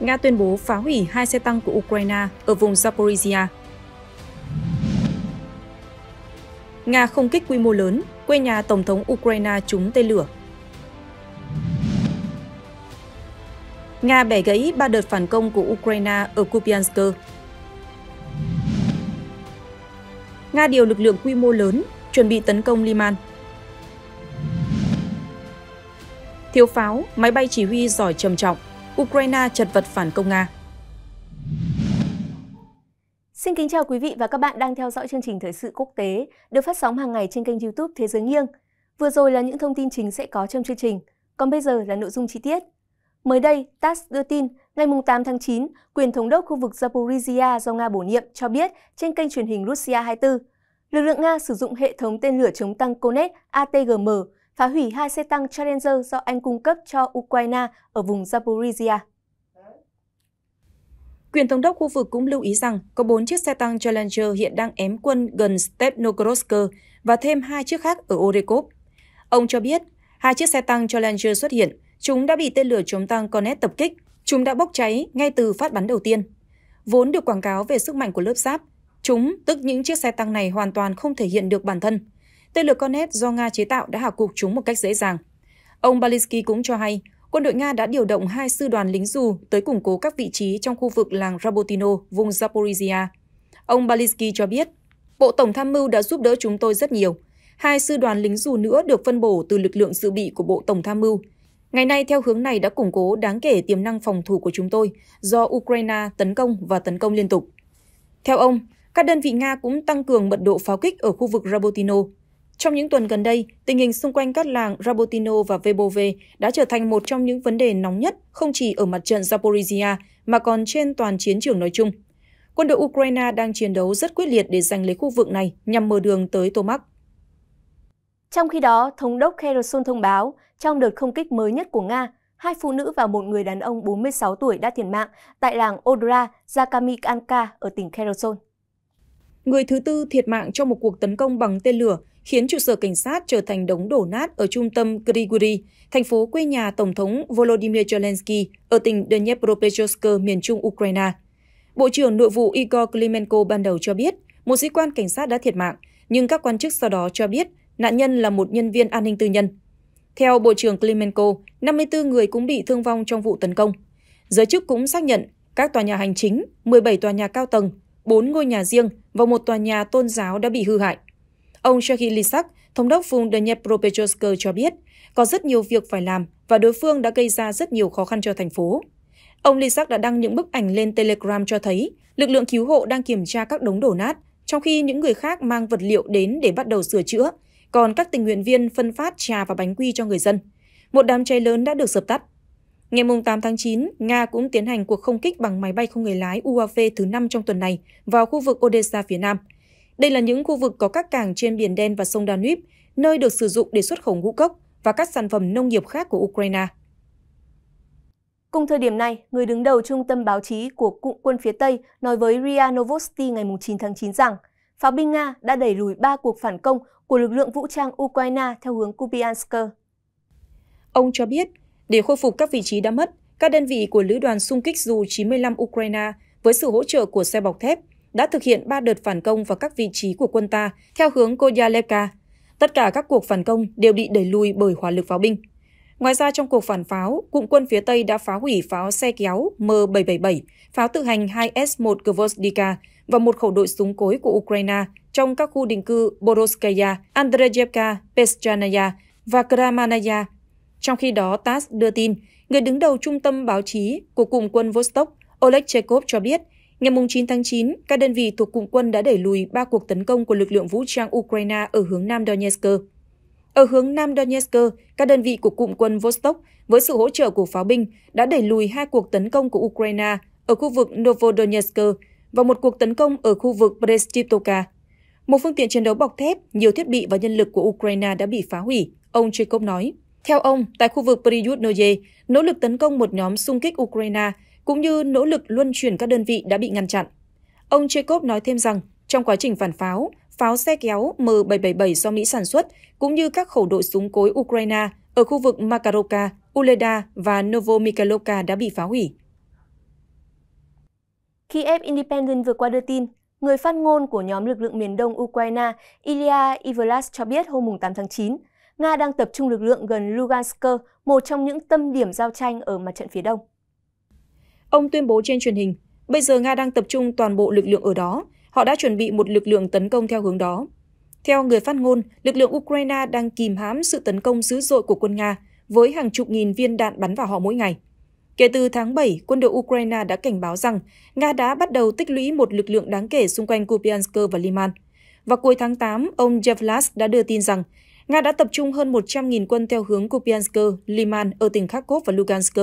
Nga tuyên bố phá hủy hai xe tăng của Ukraine ở vùng Zaporizhia. Nga không kích quy mô lớn, quê nhà Tổng thống Ukraine trúng tên lửa. Nga bẻ gãy ba đợt phản công của Ukraine ở Kupiansk. Nga điều lực lượng quy mô lớn, chuẩn bị tấn công Liman. Thiếu pháo, máy bay chỉ huy giỏi trầm trọng. Ukraine chật vật phản công Nga. Xin kính chào quý vị và các bạn đang theo dõi chương trình thời sự quốc tế được phát sóng hàng ngày trên kênh YouTube Thế giới nghiêng. Vừa rồi là những thông tin chính sẽ có trong chương trình, còn bây giờ là nội dung chi tiết. Mới đây, TASS đưa tin ngày 8 tháng 9, quyền thống đốc khu vực Zaporizhia do Nga bổ nhiệm cho biết trên kênh truyền hình Russia 24, lực lượng Nga sử dụng hệ thống tên lửa chống tăng Konet ATGM phá hủy hai xe tăng Challenger do Anh cung cấp cho Ukraine ở vùng Zaporizhia. Quyền thống đốc khu vực cũng lưu ý rằng có 4 chiếc xe tăng Challenger hiện đang ém quân gần Stepnogorsk và thêm hai chiếc khác ở Orekov. Ông cho biết, hai chiếc xe tăng Challenger xuất hiện, chúng đã bị tên lửa chống tăng Cornet tập kích, chúng đã bốc cháy ngay từ phát bắn đầu tiên. Vốn được quảng cáo về sức mạnh của lớp giáp, chúng, tức những chiếc xe tăng này hoàn toàn không thể hiện được bản thân, Tên lửa Cornet do Nga chế tạo đã hạ cục chúng một cách dễ dàng. Ông Balinsky cũng cho hay, quân đội Nga đã điều động hai sư đoàn lính dù tới củng cố các vị trí trong khu vực làng Rabotino, vùng Zaporizhia. Ông Balinsky cho biết, Bộ Tổng tham mưu đã giúp đỡ chúng tôi rất nhiều. Hai sư đoàn lính dù nữa được phân bổ từ lực lượng dự bị của Bộ Tổng tham mưu. Ngày nay, theo hướng này đã củng cố đáng kể tiềm năng phòng thủ của chúng tôi do Ukraine tấn công và tấn công liên tục. Theo ông, các đơn vị Nga cũng tăng cường mật độ pháo kích ở khu vực Rabotino, trong những tuần gần đây, tình hình xung quanh các làng Rabotino và Vebove đã trở thành một trong những vấn đề nóng nhất không chỉ ở mặt trận Zaporizhia mà còn trên toàn chiến trường nói chung. Quân đội Ukraine đang chiến đấu rất quyết liệt để giành lấy khu vực này nhằm mở đường tới Tomac. Trong khi đó, Thống đốc Kherson thông báo, trong đợt không kích mới nhất của Nga, hai phụ nữ và một người đàn ông 46 tuổi đã thiệt mạng tại làng Odra, Zakamikanka ở tỉnh Kherson người thứ tư thiệt mạng trong một cuộc tấn công bằng tên lửa khiến trụ sở cảnh sát trở thành đống đổ nát ở trung tâm Grigori, thành phố quê nhà Tổng thống Volodymyr Zelensky ở tỉnh Dnepropetrovsk, miền trung Ukraine. Bộ trưởng Nội vụ Igor Klimenko ban đầu cho biết một sĩ quan cảnh sát đã thiệt mạng, nhưng các quan chức sau đó cho biết nạn nhân là một nhân viên an ninh tư nhân. Theo Bộ trưởng Klimenko, 54 người cũng bị thương vong trong vụ tấn công. Giới chức cũng xác nhận các tòa nhà hành chính, 17 tòa nhà cao tầng bốn ngôi nhà riêng và một tòa nhà tôn giáo đã bị hư hại. Ông Sergei Lisak, thống đốc vùng Dnepropetrovsk cho biết, có rất nhiều việc phải làm và đối phương đã gây ra rất nhiều khó khăn cho thành phố. Ông Lisak đã đăng những bức ảnh lên Telegram cho thấy lực lượng cứu hộ đang kiểm tra các đống đổ nát, trong khi những người khác mang vật liệu đến để bắt đầu sửa chữa, còn các tình nguyện viên phân phát trà và bánh quy cho người dân. Một đám cháy lớn đã được dập tắt. Ngày 8 tháng 9, Nga cũng tiến hành cuộc không kích bằng máy bay không người lái UAV thứ 5 trong tuần này vào khu vực Odessa phía Nam. Đây là những khu vực có các cảng trên Biển Đen và sông Danube, nơi được sử dụng để xuất khẩu ngũ cốc và các sản phẩm nông nghiệp khác của Ukraine. Cùng thời điểm này, người đứng đầu trung tâm báo chí của cụm quân phía Tây nói với RIA Novosti ngày 9 tháng 9 rằng pháo binh Nga đã đẩy lùi 3 cuộc phản công của lực lượng vũ trang Ukraine theo hướng Kupiansk. Ông cho biết để khôi phục các vị trí đã mất, các đơn vị của Lữ đoàn xung kích dù 95 Ukraine với sự hỗ trợ của xe bọc thép đã thực hiện 3 đợt phản công vào các vị trí của quân ta theo hướng Kodyalevka. Tất cả các cuộc phản công đều bị đẩy lùi bởi hỏa lực pháo binh. Ngoài ra trong cuộc phản pháo, cụm quân phía Tây đã phá hủy pháo xe kéo M777, pháo tự hành 2S1 Gvozdika và một khẩu đội súng cối của Ukraine trong các khu định cư Boroskaya, Andrejevka, Peschanaya và Kramanaya trong khi đó, TASS đưa tin, người đứng đầu trung tâm báo chí của cụm quân Vostok, Oleg Chekhov cho biết, ngày 9 tháng 9, các đơn vị thuộc cụm quân đã đẩy lùi ba cuộc tấn công của lực lượng vũ trang Ukraine ở hướng nam Donetsk. Ở hướng nam Donetsk, các đơn vị của cụm quân Vostok với sự hỗ trợ của pháo binh đã đẩy lùi hai cuộc tấn công của Ukraine ở khu vực Novodonetsk và một cuộc tấn công ở khu vực Brestiptoka. Một phương tiện chiến đấu bọc thép, nhiều thiết bị và nhân lực của Ukraine đã bị phá hủy, ông Chekov nói. Theo ông, tại khu vực Priyudnoye, nỗ lực tấn công một nhóm xung kích Ukraine cũng như nỗ lực luân chuyển các đơn vị đã bị ngăn chặn. Ông Chekhov nói thêm rằng, trong quá trình phản pháo, pháo xe kéo M777 do Mỹ sản xuất cũng như các khẩu đội súng cối Ukraine ở khu vực Makarovka, Uleda và Novomikhailovka đã bị phá hủy. Kiev Independent vừa qua đưa tin, người phát ngôn của nhóm lực lượng miền đông Ukraine Ilya Ivlas cho biết hôm 8 tháng 9 Nga đang tập trung lực lượng gần Lugansk, một trong những tâm điểm giao tranh ở mặt trận phía đông. Ông tuyên bố trên truyền hình, bây giờ Nga đang tập trung toàn bộ lực lượng ở đó, họ đã chuẩn bị một lực lượng tấn công theo hướng đó. Theo người phát ngôn, lực lượng Ukraine đang kìm hãm sự tấn công dữ dội của quân Nga với hàng chục nghìn viên đạn bắn vào họ mỗi ngày. Kể từ tháng 7, quân đội Ukraine đã cảnh báo rằng Nga đã bắt đầu tích lũy một lực lượng đáng kể xung quanh Kupiansk và Liman. Vào cuối tháng 8, ông Jevlas đã đưa tin rằng Nga đã tập trung hơn 100.000 quân theo hướng Kupiansk, Liman ở tỉnh Kharkov và Lugansk.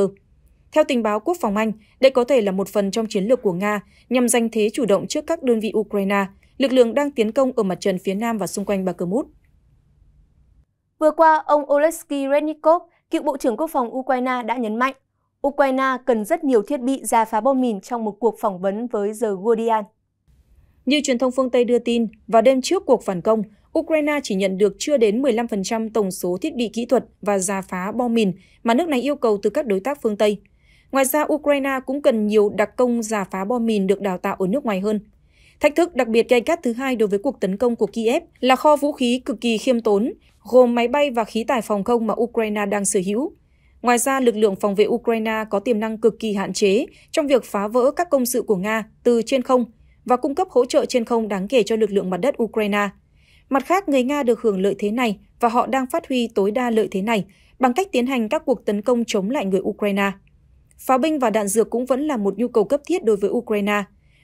Theo tình báo quốc phòng Anh, đây có thể là một phần trong chiến lược của Nga nhằm giành thế chủ động trước các đơn vị Ukraine, lực lượng đang tiến công ở mặt trận phía nam và xung quanh Bakhmut. Vừa qua, ông Oleksiy Rednikov, cựu Bộ trưởng Quốc phòng Ukraine đã nhấn mạnh Ukraine cần rất nhiều thiết bị ra phá bom mìn trong một cuộc phỏng vấn với The Guardian. Như truyền thông phương Tây đưa tin, vào đêm trước cuộc phản công, Ukraine chỉ nhận được chưa đến 15% tổng số thiết bị kỹ thuật và giả phá bom mìn mà nước này yêu cầu từ các đối tác phương Tây. Ngoài ra, Ukraine cũng cần nhiều đặc công giả phá bom mìn được đào tạo ở nước ngoài hơn. Thách thức đặc biệt gây gắt thứ hai đối với cuộc tấn công của Kiev là kho vũ khí cực kỳ khiêm tốn, gồm máy bay và khí tài phòng không mà Ukraine đang sở hữu. Ngoài ra, lực lượng phòng vệ Ukraine có tiềm năng cực kỳ hạn chế trong việc phá vỡ các công sự của Nga từ trên không và cung cấp hỗ trợ trên không đáng kể cho lực lượng mặt đất Ukraine. Mặt khác, người Nga được hưởng lợi thế này và họ đang phát huy tối đa lợi thế này bằng cách tiến hành các cuộc tấn công chống lại người Ukraine. Pháo binh và đạn dược cũng vẫn là một nhu cầu cấp thiết đối với Ukraine.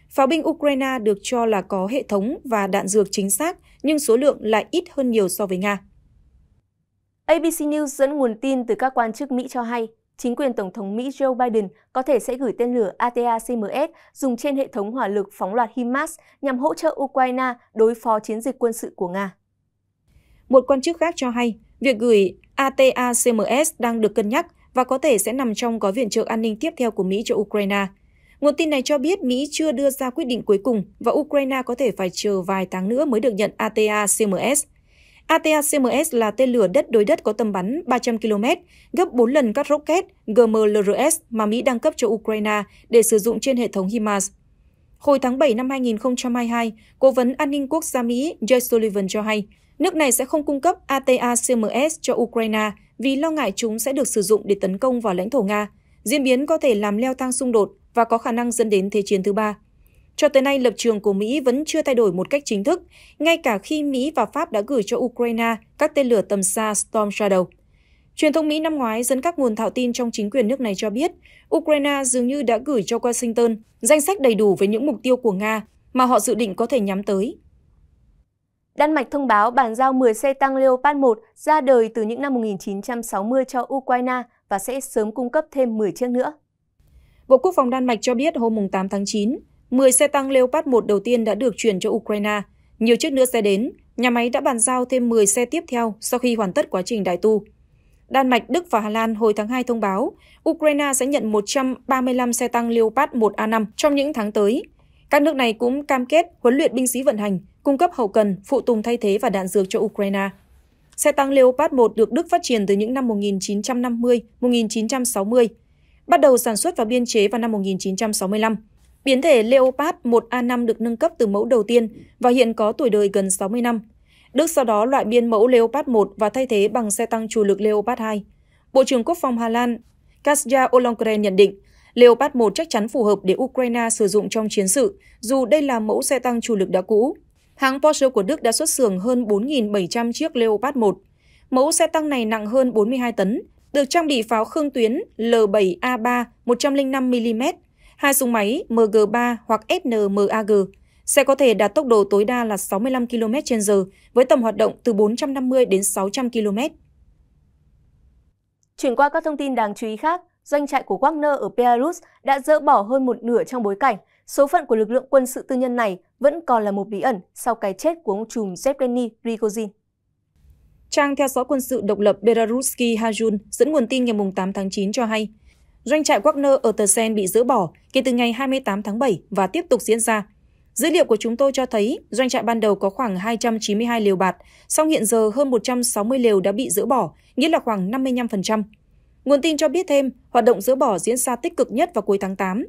Pháo binh Ukraine được cho là có hệ thống và đạn dược chính xác, nhưng số lượng lại ít hơn nhiều so với Nga. ABC News dẫn nguồn tin từ các quan chức Mỹ cho hay, chính quyền Tổng thống Mỹ Joe Biden có thể sẽ gửi tên lửa ATACMS dùng trên hệ thống hỏa lực phóng loạt HIMARS nhằm hỗ trợ Ukraine đối phó chiến dịch quân sự của Nga. Một quan chức khác cho hay, việc gửi ATACMS đang được cân nhắc và có thể sẽ nằm trong gói viện trợ an ninh tiếp theo của Mỹ cho Ukraine. Nguồn tin này cho biết Mỹ chưa đưa ra quyết định cuối cùng và Ukraine có thể phải chờ vài tháng nữa mới được nhận ATACMS. ATACMS là tên lửa đất đối đất có tầm bắn 300 km, gấp 4 lần các rocket GMLRS mà Mỹ đang cấp cho Ukraine để sử dụng trên hệ thống HIMARS. Hồi tháng 7 năm 2022, Cố vấn An ninh Quốc gia Mỹ Jay Sullivan cho hay, nước này sẽ không cung cấp ATACMS cho Ukraine vì lo ngại chúng sẽ được sử dụng để tấn công vào lãnh thổ Nga. Diễn biến có thể làm leo thang xung đột và có khả năng dẫn đến Thế chiến thứ ba. Cho tới nay, lập trường của Mỹ vẫn chưa thay đổi một cách chính thức, ngay cả khi Mỹ và Pháp đã gửi cho Ukraine các tên lửa tầm xa Storm Shadow. Truyền thông Mỹ năm ngoái dẫn các nguồn thạo tin trong chính quyền nước này cho biết, Ukraine dường như đã gửi cho Washington danh sách đầy đủ với những mục tiêu của Nga mà họ dự định có thể nhắm tới. Đan Mạch thông báo bàn giao 10 xe tăng Leopard 1 ra đời từ những năm 1960 cho Ukraine và sẽ sớm cung cấp thêm 10 chiếc nữa. Bộ Quốc phòng Đan Mạch cho biết hôm 8 tháng 9, 10 xe tăng Leopard 1 đầu tiên đã được chuyển cho Ukraine, nhiều chiếc nữa xe đến, nhà máy đã bàn giao thêm 10 xe tiếp theo sau khi hoàn tất quá trình đại tu. Đan Mạch, Đức và Hà Lan hồi tháng 2 thông báo Ukraine sẽ nhận 135 xe tăng Leopard 1A5 trong những tháng tới. Các nước này cũng cam kết huấn luyện binh sĩ vận hành, cung cấp hậu cần, phụ tùng thay thế và đạn dược cho Ukraine. Xe tăng Leopard 1 được Đức phát triển từ những năm 1950-1960, bắt đầu sản xuất và biên chế vào năm 1965. Biến thể Leopard 1A5 được nâng cấp từ mẫu đầu tiên và hiện có tuổi đời gần 60 năm. Đức sau đó loại biên mẫu Leopard 1 và thay thế bằng xe tăng chủ lực Leopard 2. Bộ trưởng Quốc phòng Hà Lan Kasia Ollongren nhận định, Leopard 1 chắc chắn phù hợp để Ukraine sử dụng trong chiến sự, dù đây là mẫu xe tăng chủ lực đã cũ. Hãng Porsche của Đức đã xuất xưởng hơn 4.700 chiếc Leopard 1. Mẫu xe tăng này nặng hơn 42 tấn, được trang bị pháo khương tuyến L7A3 105mm Hai súng máy MG3 hoặc FNMAG sẽ có thể đạt tốc độ tối đa là 65 km/h với tầm hoạt động từ 450 đến 600 km. Chuyển qua các thông tin đáng chú ý khác, doanh trại của Wagner ở Belarus đã dỡ bỏ hơn một nửa trong bối cảnh số phận của lực lượng quân sự tư nhân này vẫn còn là một bí ẩn sau cái chết của ông trùm Zevgeny Prigozhin. Trang theo dõi quân sự độc lập Belaruski Hajun dẫn nguồn tin ngày 8 tháng 9 cho hay, Doanh trại Wagner ở Tờ bị dỡ bỏ kể từ ngày 28 tháng 7 và tiếp tục diễn ra. Dữ liệu của chúng tôi cho thấy doanh trại ban đầu có khoảng 292 liều bạt, song hiện giờ hơn 160 liều đã bị dỡ bỏ, nghĩa là khoảng 55%. Nguồn tin cho biết thêm, hoạt động dỡ bỏ diễn ra tích cực nhất vào cuối tháng 8.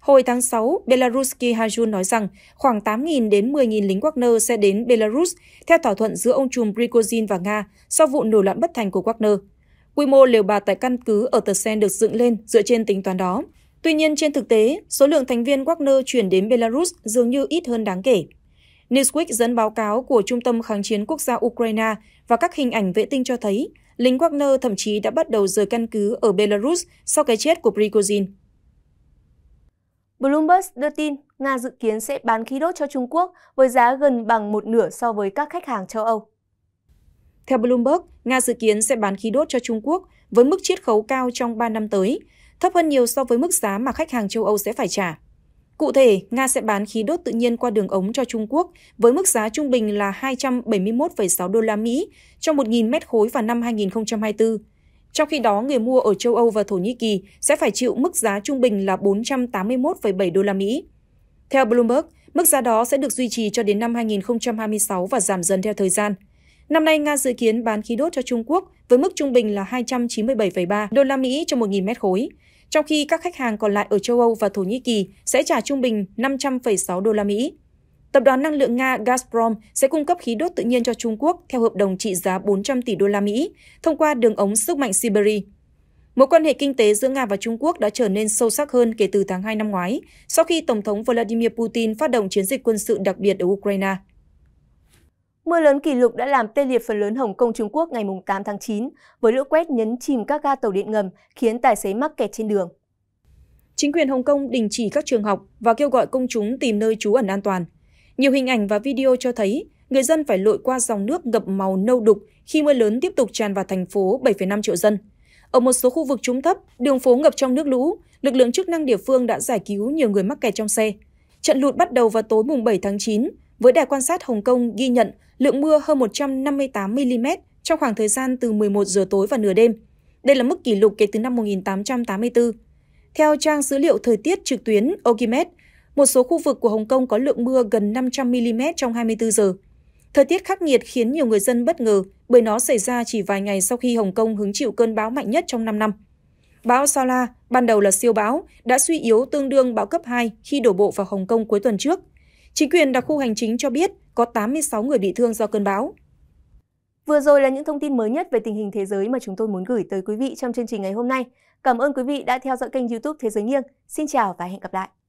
Hồi tháng 6, Belaruski Hajun nói rằng khoảng 8.000 đến 10.000 lính Wagner sẽ đến Belarus theo thỏa thuận giữa ông trùm Prigozhin và Nga sau vụ nổi loạn bất thành của Wagner. Quy mô liều bạt tại căn cứ ở Tờ Sen được dựng lên dựa trên tính toán đó. Tuy nhiên, trên thực tế, số lượng thành viên Wagner chuyển đến Belarus dường như ít hơn đáng kể. Newsweek dẫn báo cáo của Trung tâm Kháng chiến Quốc gia Ukraine và các hình ảnh vệ tinh cho thấy lính Wagner thậm chí đã bắt đầu rời căn cứ ở Belarus sau cái chết của Prigozhin. Bloomberg đưa tin Nga dự kiến sẽ bán khí đốt cho Trung Quốc với giá gần bằng một nửa so với các khách hàng châu Âu. Theo Bloomberg, Nga dự kiến sẽ bán khí đốt cho Trung Quốc với mức chiết khấu cao trong 3 năm tới, thấp hơn nhiều so với mức giá mà khách hàng châu Âu sẽ phải trả. Cụ thể, Nga sẽ bán khí đốt tự nhiên qua đường ống cho Trung Quốc với mức giá trung bình là 271,6 đô la Mỹ cho 1.000 mét khối vào năm 2024. Trong khi đó, người mua ở châu Âu và Thổ Nhĩ Kỳ sẽ phải chịu mức giá trung bình là 481,7 đô la Mỹ. Theo Bloomberg, mức giá đó sẽ được duy trì cho đến năm 2026 và giảm dần theo thời gian – Năm nay, Nga dự kiến bán khí đốt cho Trung Quốc với mức trung bình là 297,3 đô la Mỹ cho 1.000 mét khối, trong khi các khách hàng còn lại ở châu Âu và Thổ Nhĩ Kỳ sẽ trả trung bình 500,6 đô la Mỹ. Tập đoàn năng lượng Nga Gazprom sẽ cung cấp khí đốt tự nhiên cho Trung Quốc theo hợp đồng trị giá 400 tỷ đô la Mỹ thông qua đường ống sức mạnh Siberia. Mối quan hệ kinh tế giữa Nga và Trung Quốc đã trở nên sâu sắc hơn kể từ tháng 2 năm ngoái, sau khi Tổng thống Vladimir Putin phát động chiến dịch quân sự đặc biệt ở Ukraine. Mưa lớn kỷ lục đã làm tê liệt phần lớn Hồng Kông Trung Quốc ngày 8 tháng 9, với lũ quét nhấn chìm các ga tàu điện ngầm khiến tài xế mắc kẹt trên đường. Chính quyền Hồng Kông đình chỉ các trường học và kêu gọi công chúng tìm nơi trú ẩn an toàn. Nhiều hình ảnh và video cho thấy người dân phải lội qua dòng nước ngập màu nâu đục khi mưa lớn tiếp tục tràn vào thành phố 7,5 triệu dân. Ở một số khu vực trũng thấp, đường phố ngập trong nước lũ, lực lượng chức năng địa phương đã giải cứu nhiều người mắc kẹt trong xe. Trận lụt bắt đầu vào tối mùng 7 tháng 9, với đài quan sát Hồng Kông ghi nhận lượng mưa hơn 158 mm trong khoảng thời gian từ 11 giờ tối và nửa đêm. Đây là mức kỷ lục kể từ năm 1884. Theo trang dữ liệu thời tiết trực tuyến Okimet, một số khu vực của Hồng Kông có lượng mưa gần 500 mm trong 24 giờ. Thời tiết khắc nghiệt khiến nhiều người dân bất ngờ bởi nó xảy ra chỉ vài ngày sau khi Hồng Kông hứng chịu cơn bão mạnh nhất trong 5 năm. Bão Sala, ban đầu là siêu bão, đã suy yếu tương đương bão cấp 2 khi đổ bộ vào Hồng Kông cuối tuần trước. Chính quyền đặc khu hành chính cho biết có 86 người bị thương do cơn bão. Vừa rồi là những thông tin mới nhất về tình hình thế giới mà chúng tôi muốn gửi tới quý vị trong chương trình ngày hôm nay. Cảm ơn quý vị đã theo dõi kênh youtube Thế giới nghiêng. Xin chào và hẹn gặp lại.